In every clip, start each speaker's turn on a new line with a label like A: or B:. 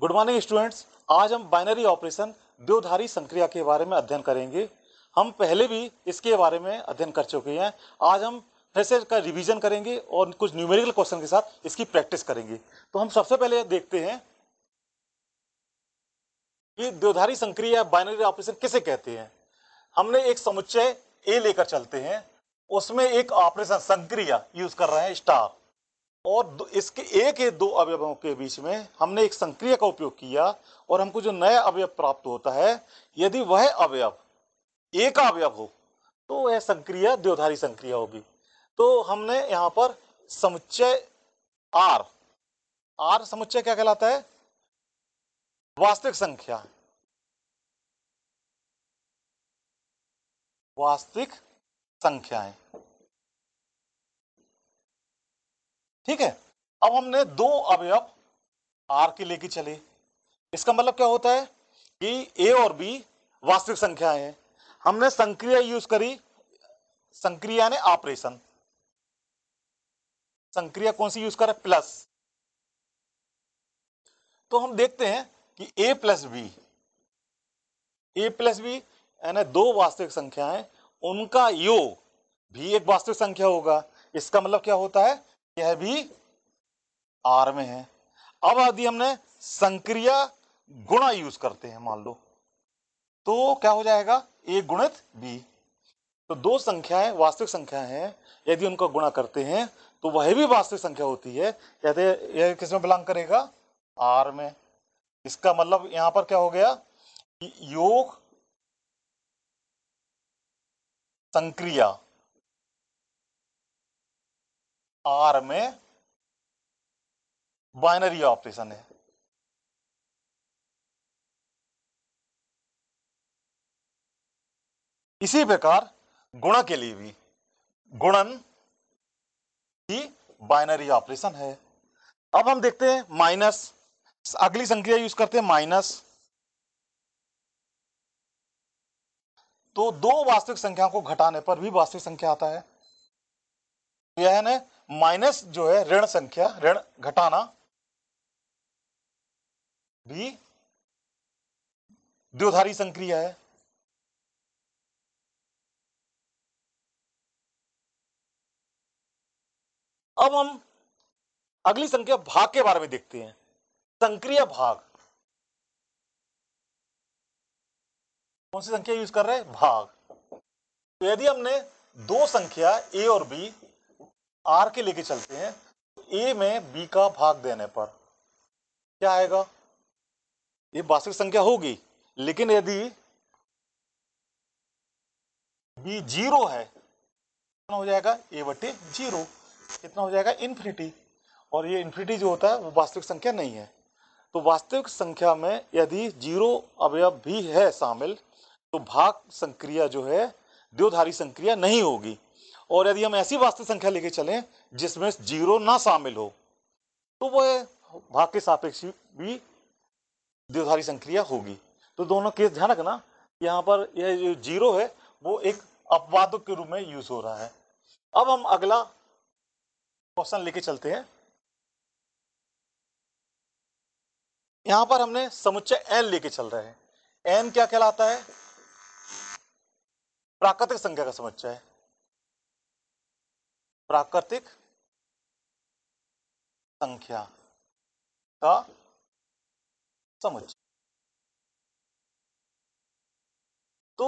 A: good morning students आज हम binary operation द्विधारी संक्रिया के बारे में अध्ययन करेंगे हम पहले भी इसके बारे में अध्ययन कर चुके हैं आज हम फिर से का रिवीजन करेंगे और कुछ न्यूमेरिकल क्वेश्चन के साथ इसकी प्रैक्टिस करेंगे तो हम सबसे पहले देखते हैं कि द्विधारी संक्रिया बाइनरी ऑपरेशन किसे कहते हैं हमने एक समुच्चय ए लेकर चलते हैं उसमें एक ऑपरेशन संक्रिया यूज कर रहे हैं स्टार और इसके एक या दो अवयवों के बीच में हमने एक संक्रिय का उपयोग किया और हमको जो नया अवयव प्राप्त होता है यदि वह अवयव एक अवयव हो तो वह संक्रिय द्योधारी संक्रिया होगी तो हमने यहाँ पर समुच्चय आर आर समुच्चय क्या कहलाता है वास्तविक संख्या वास्तविक संख्याएं ठीक है अब हमने दो अवयव आर के लेके चले इसका मतलब क्या होता है कि ए और बी वास्तविक संख्या है हमने संक्रिया यूज करी संक्रिया ने ऑपरेशन संक्रिया कौन सी यूज करें प्लस तो हम देखते हैं कि A plus B A plus B यानी दो वास्तविक संख्याएं उनका योग भी एक वास्तविक संख्या होगा इसका मतलब क्या होता है यह भी आर में है अब यदि हमने संक्रिया गुणा यूज करते हैं मान लो तो क्या हो जाएगा ए गुणित बी तो दो संख्याएं वास्तविक संख्या हैं यदि उनका गुणा करते हैं तो वह भी वास्तविक संख्या होती है कहते यह किस में बिलोंग करेगा आर में इसका मतलब यहां पर क्या हो गया योग संक्रिया आर में बाइनरी ऑपरेशन है इसी प्रकार गुणा के लिए भी गुणन ही बाइनरी ऑपरेशन है अब हम देखते हैं माइनस अगली संख्या यूज करते हैं माइनस तो दो वास्तविक संख्याओं को घटाने पर भी वास्तविक संख्या आता है तो यह है माइनस जो है ऋण संख्या ऋण घटाना भी द्विधारी संक्रिया है अब हम अगली संख्या भाग के बारे में देखते हैं संक्रिय भाग कौन सी संख्या यूज कर रहे हैं भाग तो यदि हमने दो संख्या ए और बी आर के लेके चलते हैं तो ए में बी का भाग देने पर क्या आएगा ये वास्तविक संख्या होगी लेकिन यदि बी जीरो है कितना हो जाएगा ए बटे जीरो कितना हो जाएगा इन्फिनिटी और ये इन्फिनिटी जो होता है वो वास्तविक संख्या नहीं है तो वास्तविक संख्या में यदि जीरो अवयव भी है शामिल तो भाग संक्रिया जो है द्योधारी संक्रिया नहीं होगी और यदि हम ऐसी वास्तविक संख्या लेके चलें जिसमें जीरो ना शामिल हो तो वह भाग के सापेक्ष भी द्विधारी संक्रिया होगी तो दोनों केस ध्यान रखना यहाँ पर यह जो जीरो है वो एक अपवाद के रूप में यूज हो रहा है अब हम अगला क्वेश्चन लेके चलते हैं यहां पर हमने समुच्चय एन लेके चल रहे हैं एन क्या कहलाता है प्राकृतिक संख्या का समुच्चय है प्राकृतिक संख्या का समुच्चय तो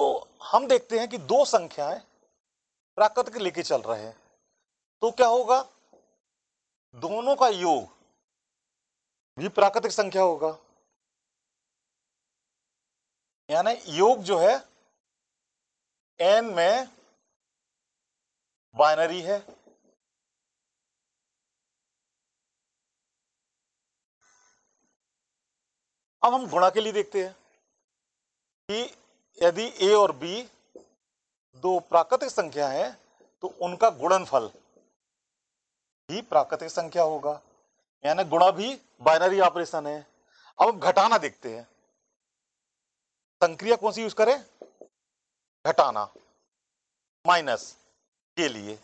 A: हम देखते हैं कि दो संख्याएं प्राकृतिक लेके चल रहे हैं तो क्या होगा दोनों का योग भी प्राकृतिक संख्या होगा यानी योग जो है एन में बाइनरी है अब हम गुणा के लिए देखते हैं कि यदि ए और बी दो प्राकृतिक संख्या है तो उनका गुणनफल भी प्राकृतिक संख्या होगा यानी गुणा भी बाइनरी ऑपरेशन है अब हम घटाना देखते हैं संक्रिया कौन सी यूज करें घटाना माइनस के लिए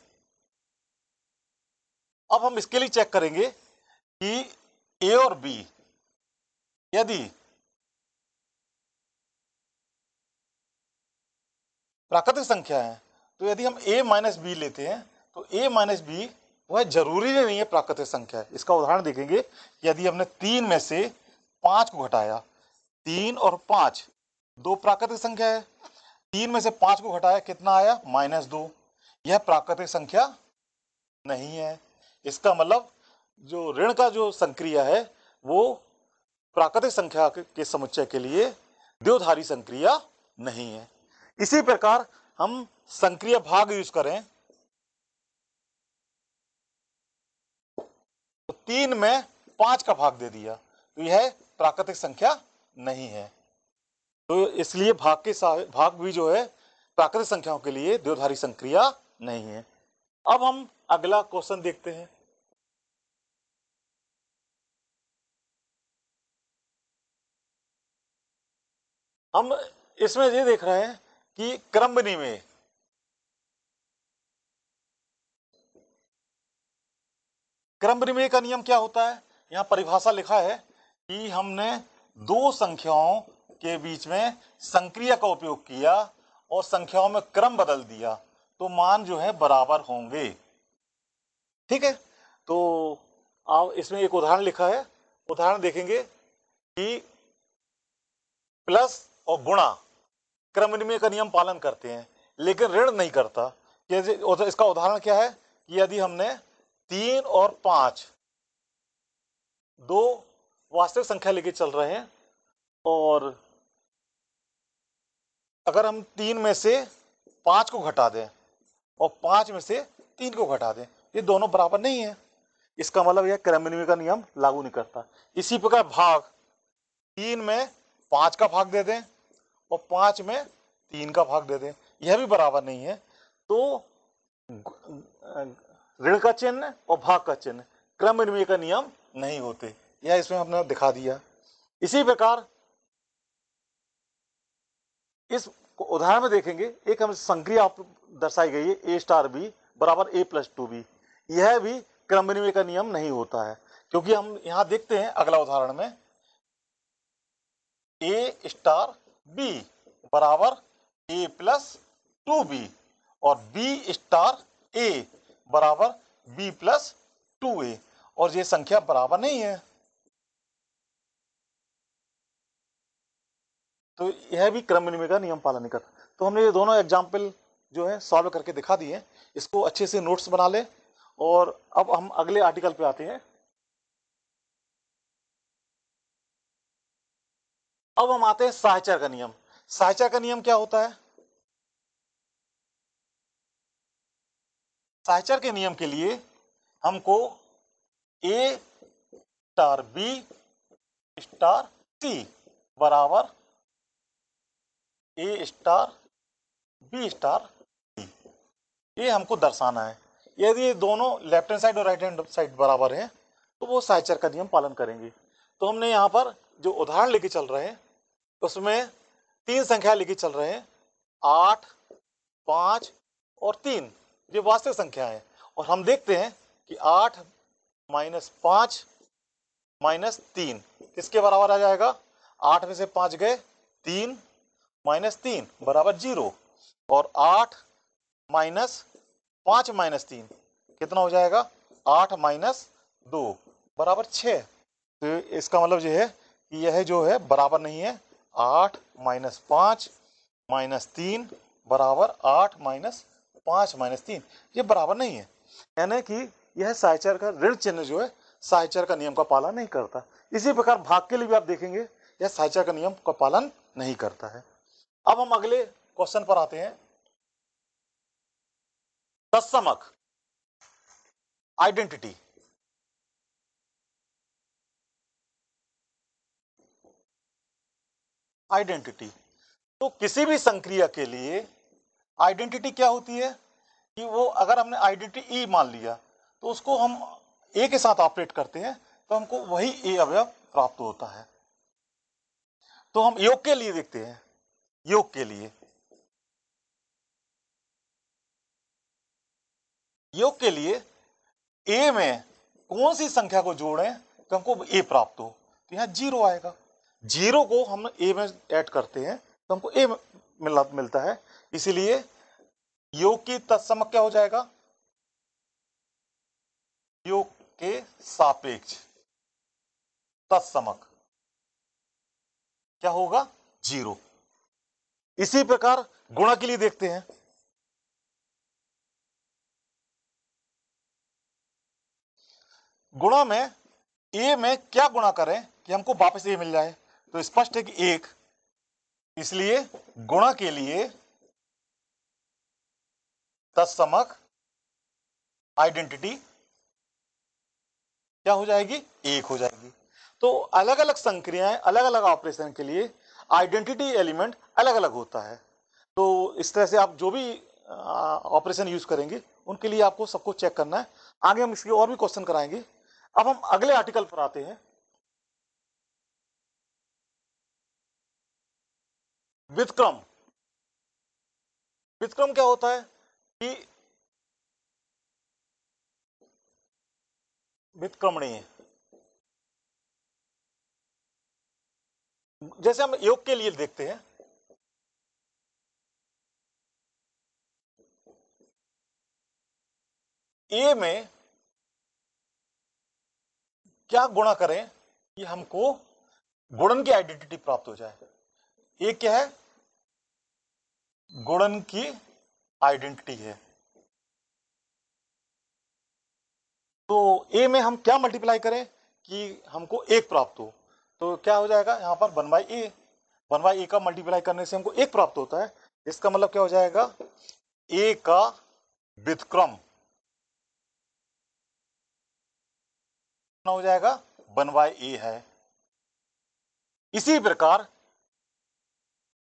A: अब हम इसके लिए चेक करेंगे कि ए और बी यदि प्राकृतिक संख्या है तो यदि हम a माइनस बी लेते हैं तो a माइनस बी वह जरूरी नहीं है प्राकृतिक संख्या है इसका उदाहरण देखेंगे यदि हमने तीन में से पांच को घटाया तीन और पांच दो प्राकृतिक संख्या है तीन में से पांच को घटाया कितना आया माइनस दो यह प्राकृतिक संख्या नहीं है इसका मतलब जो ऋण का जो संक्रिया है वो प्राकृतिक संख्या के समुच्चय के लिए द्योधारी संक्रिया नहीं है इसी प्रकार हम संक्रिय भाग यूज करें तो तीन में पांच का भाग दे दिया तो यह प्राकृतिक संख्या नहीं है तो इसलिए भाग के भाग भी जो है प्राकृतिक संख्याओं के लिए द्योधारी संक्रिया नहीं है अब हम अगला क्वेश्चन देखते हैं हम इसमें ये देख रहे हैं कि क्रमबनी में क्रम में का नियम क्या होता है यहां परिभाषा लिखा है कि हमने दो संख्याओं के बीच में संक्रिया का उपयोग किया और संख्याओं में क्रम बदल दिया तो मान जो है बराबर होंगे ठीक है तो आप इसमें एक उदाहरण लिखा है उदाहरण देखेंगे कि प्लस और गुणा क्रम विनिमय का नियम पालन करते हैं लेकिन ऋण नहीं करता तो इसका उदाहरण क्या है कि यदि हमने तीन और पांच दो वास्तविक संख्या लेके चल रहे हैं और अगर हम तीन में से पांच को घटा दें और पांच में से तीन को घटा दें ये दोनों बराबर नहीं है इसका मतलब यह क्रम विनिमय का नियम लागू नहीं करता इसी प्रकार भाग तीन में पांच का भाग दे दें और पांच में तीन का भाग दे दें यह भी बराबर नहीं है तो ऋण का चिन्ह और भाग का चिन्ह क्रम विनिमय का नियम नहीं होते यह इसमें हमने दिखा दिया इसी प्रकार इस उदाहरण में देखेंगे एक हम संक्रिय आप दर्शाई गई है ए स्टार बी बराबर ए प्लस टू बी यह भी क्रम विनिमय का नियम नहीं होता है क्योंकि हम यहां देखते हैं अगला उदाहरण में ए स्टार बी बराबर ए प्लस टू बी और बी स्टार ए बराबर बी प्लस टू ए और ये संख्या बराबर नहीं है तो यह भी क्रम विनिमय का नियम पालन करता तो हमने ये दोनों एग्जाम्पल जो है सॉल्व करके दिखा दिए इसको अच्छे से नोट्स बना ले और अब हम अगले आर्टिकल पे आते हैं अब हम आते हैं साहचर का नियम साहचर का नियम क्या होता है साहचर के नियम के लिए हमको A star B star C बराबर A star B star C ये हमको दर्शाना है यदि ये दोनों लेफ्ट हैंड साइड और राइट हैंड साइड बराबर हैं तो वो साहचर का नियम पालन करेंगे तो हमने यहाँ पर जो उदाहरण लेके चल रहे हैं उसमें तीन संख्या लिखी चल रहे हैं आठ पाँच और तीन ये वास्तविक संख्या है और हम देखते हैं कि आठ माइनस पाँच माइनस तीन इसके बराबर आ जाएगा आठ में से पाँच गए तीन माइनस तीन बराबर जीरो और आठ माइनस पाँच माइनस तीन कितना हो जाएगा आठ माइनस दो बराबर छः तो इसका मतलब यह है कि यह जो है बराबर नहीं है आठ माइनस पाँच माइनस तीन बराबर आठ माइनस पाँच माइनस तीन ये बराबर नहीं है यानी कि यह साइचर का ऋण चिन्ह जो है साइचर का नियम का पालन नहीं करता इसी प्रकार भाग के लिए भी आप देखेंगे यह साइचर का नियम का पालन नहीं करता है अब हम अगले क्वेश्चन पर आते हैं तत्समक आइडेंटिटी आइडेंटिटी तो किसी भी संक्रिया के लिए आइडेंटिटी क्या होती है कि वो अगर हमने आइडेंटिटी ई e मान लिया तो उसको हम ए के साथ ऑपरेट करते हैं तो हमको वही ए अवयव प्राप्त होता है तो हम योग के लिए देखते हैं योग के लिए योग के लिए ए में कौन सी संख्या को जोड़ें तो हमको ए प्राप्त हो तो यहां जीरो आएगा जीरो को हम ए में ऐड करते हैं तो हमको ए मिला मिलता है इसीलिए योग की तत्समक क्या हो जाएगा योग के सापेक्ष तत्समक क्या होगा जीरो इसी प्रकार गुणा के लिए देखते हैं गुणा में ए में क्या गुणा करें कि हमको वापस ए मिल जाए तो स्पष्ट है कि एक इसलिए गुणा के लिए तत्समक आइडेंटिटी क्या हो जाएगी एक हो जाएगी तो अलग अलग संक्रियाएं अलग अलग ऑपरेशन के लिए आइडेंटिटी एलिमेंट अलग अलग होता है तो इस तरह से आप जो भी ऑपरेशन यूज करेंगे उनके लिए आपको सबको चेक करना है आगे हम इसके और भी क्वेश्चन कराएंगे अब हम अगले आर्टिकल पर आते हैं वितक्रम वितक्रम क्या होता है कि वितक्रमणीय जैसे हम योग के लिए देखते हैं ए में क्या गुणा करें कि हमको गुणन की आइडेंटिटी प्राप्त हो जाए ए क्या है गुणन की आइडेंटिटी है तो ए में हम क्या मल्टीप्लाई करें कि हमको एक प्राप्त हो तो क्या हो जाएगा यहां पर one by A one by A का मल्टीप्लाई करने से हमको एक प्राप्त होता है इसका मतलब क्या हो जाएगा ए का व्युतक्रम हो जाएगा वन बाई ए है इसी प्रकार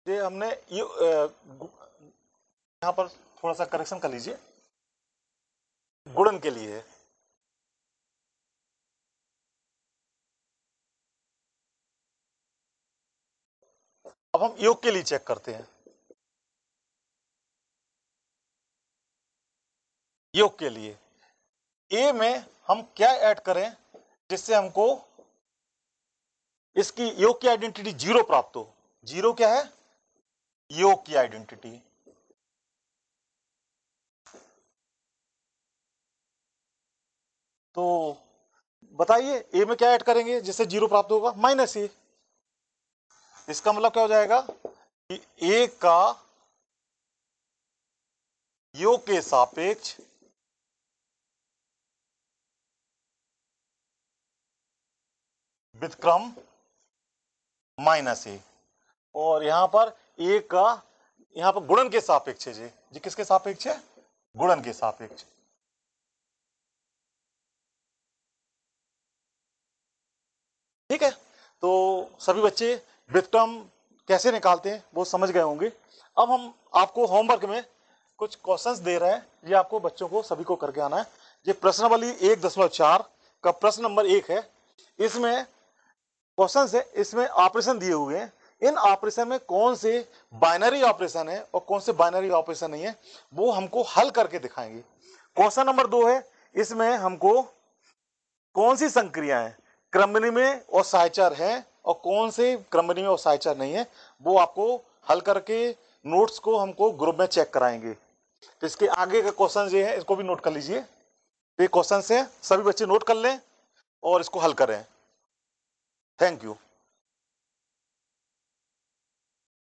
A: ये हमने ये यहाँ पर थोड़ा सा करेक्शन कर लीजिए गुड़न के लिए अब हम योग के लिए चेक करते हैं योग के लिए ए में हम क्या ऐड करें जिससे हमको इसकी योग की आइडेंटिटी जीरो प्राप्त हो जीरो क्या है यो की आइडेंटिटी तो बताइए ए में क्या ऐड करेंगे जिससे जीरो प्राप्त होगा माइनस ए इसका मतलब क्या हो जाएगा कि ए का यो के सापेक्ष विक्रम माइनस ए और यहां पर ए का यहां पर गुणन के सापेक्ष है जी जी किसके सापेक्ष है गुणन के सापेक्ष ठीक है तो सभी बच्चे वित्तम कैसे निकालते हैं वो समझ गए होंगे अब हम आपको होमवर्क में कुछ क्वेश्चंस दे रहे हैं ये आपको बच्चों को सभी को करके आना है ये प्रश्नावली एक दशमलव चार का प्रश्न नंबर एक है इसमें क्वेश्चंस है इसमें ऑपरेशन दिए हुए हैं इन ऑपरेशन में कौन से बाइनरी ऑपरेशन है और कौन से बाइनरी ऑपरेशन नहीं है वो हमको हल करके दिखाएंगे क्वेश्चन नंबर दो है इसमें हमको कौन सी संक्रिया है क्रमणी में और साहचर है और कौन से क्रमणी में और साहचर नहीं है वो आपको हल करके नोट्स को हमको ग्रुप में चेक कराएंगे तो इसके आगे का क्वेश्चन ये है इसको भी नोट कर लीजिए तो ये क्वेश्चन है सभी बच्चे नोट कर लें और इसको हल करें थैंक यू